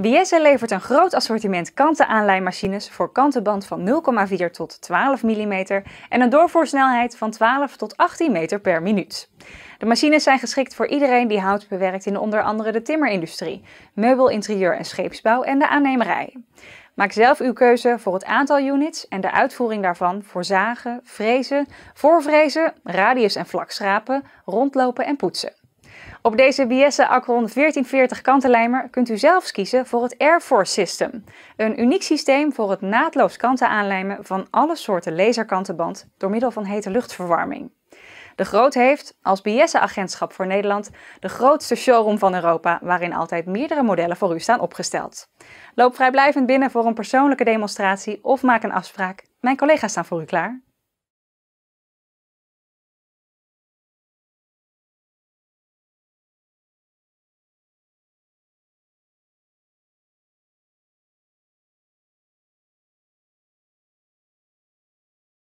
Wiese levert een groot assortiment kanten-aanlijnmachines voor kantenband van 0,4 tot 12 mm en een doorvoersnelheid van 12 tot 18 meter per minuut. De machines zijn geschikt voor iedereen die hout bewerkt in onder andere de timmerindustrie, meubel, interieur en scheepsbouw en de aannemerij. Maak zelf uw keuze voor het aantal units en de uitvoering daarvan voor zagen, frezen, voorvrezen, radius- en vlakschrapen, rondlopen en poetsen. Op deze Biesse Acron 1440 kantenlijmer kunt u zelfs kiezen voor het Air Force System. Een uniek systeem voor het naadloos kanten aanlijmen van alle soorten laserkantenband door middel van hete luchtverwarming. De Groot heeft, als Biesse-agentschap voor Nederland, de grootste showroom van Europa, waarin altijd meerdere modellen voor u staan opgesteld. Loop vrijblijvend binnen voor een persoonlijke demonstratie of maak een afspraak. Mijn collega's staan voor u klaar.